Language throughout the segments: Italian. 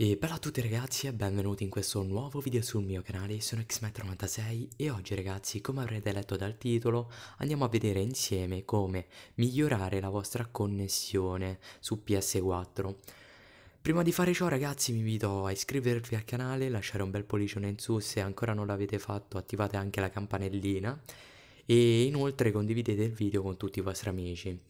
E bella a tutti ragazzi e benvenuti in questo nuovo video sul mio canale, sono xmet96 e oggi ragazzi come avrete letto dal titolo andiamo a vedere insieme come migliorare la vostra connessione su PS4 Prima di fare ciò ragazzi vi invito a iscrivervi al canale, lasciare un bel pollicione in su se ancora non l'avete fatto, attivate anche la campanellina e inoltre condividete il video con tutti i vostri amici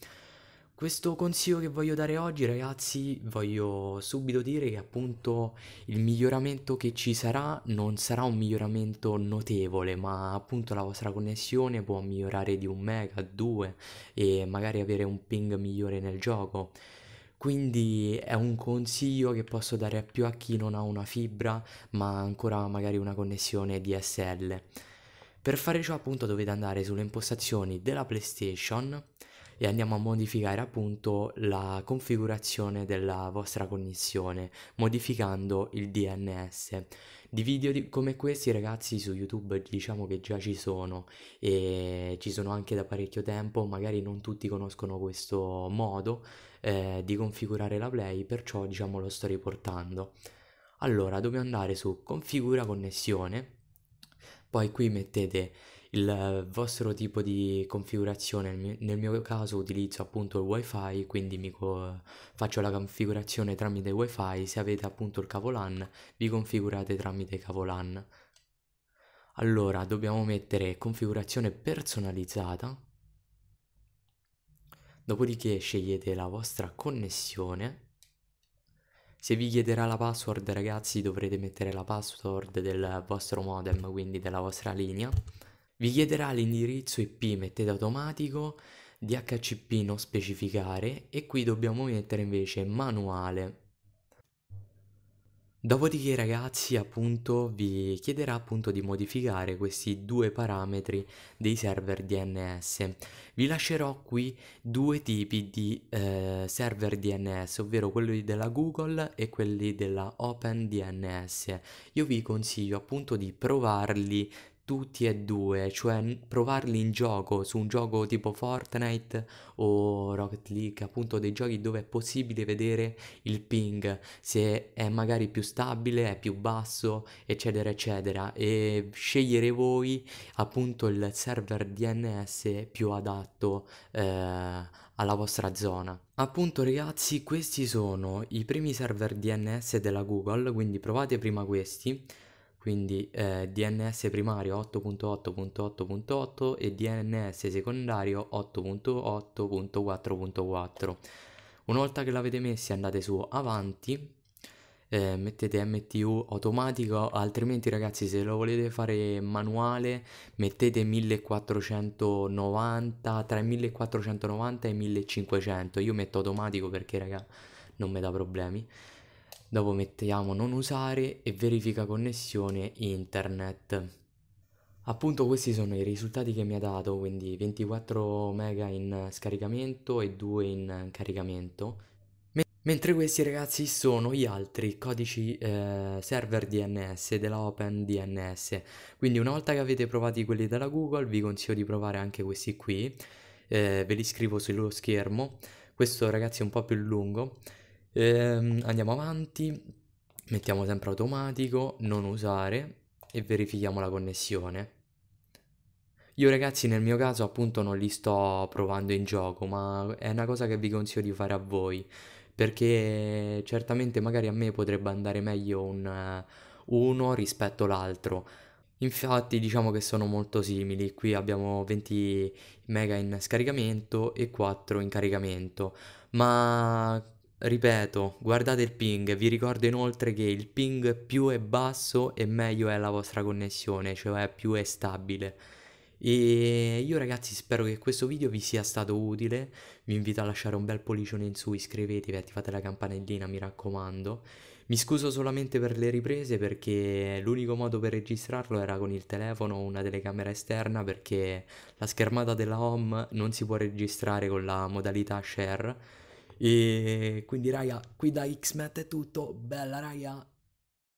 questo consiglio che voglio dare oggi ragazzi, voglio subito dire che appunto il miglioramento che ci sarà non sarà un miglioramento notevole, ma appunto la vostra connessione può migliorare di un mega, due e magari avere un ping migliore nel gioco. Quindi è un consiglio che posso dare più a chi non ha una fibra, ma ancora magari una connessione DSL. Per fare ciò appunto dovete andare sulle impostazioni della PlayStation e andiamo a modificare appunto la configurazione della vostra connessione modificando il DNS. Di video di come questi ragazzi su YouTube diciamo che già ci sono e ci sono anche da parecchio tempo, magari non tutti conoscono questo modo eh, di configurare la Play, perciò diciamo lo sto riportando. Allora, dobbiamo andare su configura connessione, poi qui mettete il vostro tipo di configurazione. Nel mio caso utilizzo appunto il wifi, quindi mi faccio la configurazione tramite wifi. Se avete appunto il cavo LAN, vi configurate tramite cavo LAN. Allora, dobbiamo mettere configurazione personalizzata. Dopodiché scegliete la vostra connessione. Se vi chiederà la password, ragazzi, dovrete mettere la password del vostro modem, quindi della vostra linea. Vi chiederà l'indirizzo IP mettete automatico, DHCP non specificare e qui dobbiamo mettere invece manuale. Dopodiché ragazzi appunto vi chiederà appunto di modificare questi due parametri dei server DNS. Vi lascerò qui due tipi di eh, server DNS, ovvero quelli della Google e quelli della OpenDNS. Io vi consiglio appunto di provarli tutti e due, cioè provarli in gioco, su un gioco tipo Fortnite o Rocket League, appunto dei giochi dove è possibile vedere il ping, se è magari più stabile, è più basso, eccetera, eccetera, e scegliere voi appunto il server DNS più adatto eh, alla vostra zona. Appunto ragazzi, questi sono i primi server DNS della Google, quindi provate prima questi quindi eh, DNS primario 8.8.8.8 e DNS secondario 8.8.4.4. Una volta che l'avete messi andate su avanti, eh, mettete MTU automatico, altrimenti ragazzi se lo volete fare manuale mettete 1490, tra 1490 e 1500, io metto automatico perché raga non mi dà problemi dopo mettiamo non usare e verifica connessione internet. Appunto questi sono i risultati che mi ha dato, quindi 24 mega in scaricamento e 2 in caricamento. Mentre questi ragazzi sono gli altri codici eh, server DNS della OpenDNS. Quindi una volta che avete provati quelli della Google vi consiglio di provare anche questi qui. Eh, ve li scrivo sullo schermo. Questo ragazzi è un po' più lungo. Ehm, andiamo avanti, mettiamo sempre automatico, non usare e verifichiamo la connessione. Io ragazzi nel mio caso appunto non li sto provando in gioco, ma è una cosa che vi consiglio di fare a voi, perché certamente magari a me potrebbe andare meglio un, uno rispetto all'altro. Infatti diciamo che sono molto simili, qui abbiamo 20 mega in scaricamento e 4 in caricamento, ma Ripeto, guardate il ping, vi ricordo inoltre che il ping più è basso e meglio è la vostra connessione, cioè più è stabile. E io ragazzi spero che questo video vi sia stato utile, vi invito a lasciare un bel pollicione in su, iscrivetevi, attivate la campanellina mi raccomando. Mi scuso solamente per le riprese perché l'unico modo per registrarlo era con il telefono o una telecamera esterna perché la schermata della home non si può registrare con la modalità share e quindi raga, qui da Xmet è tutto, bella raga.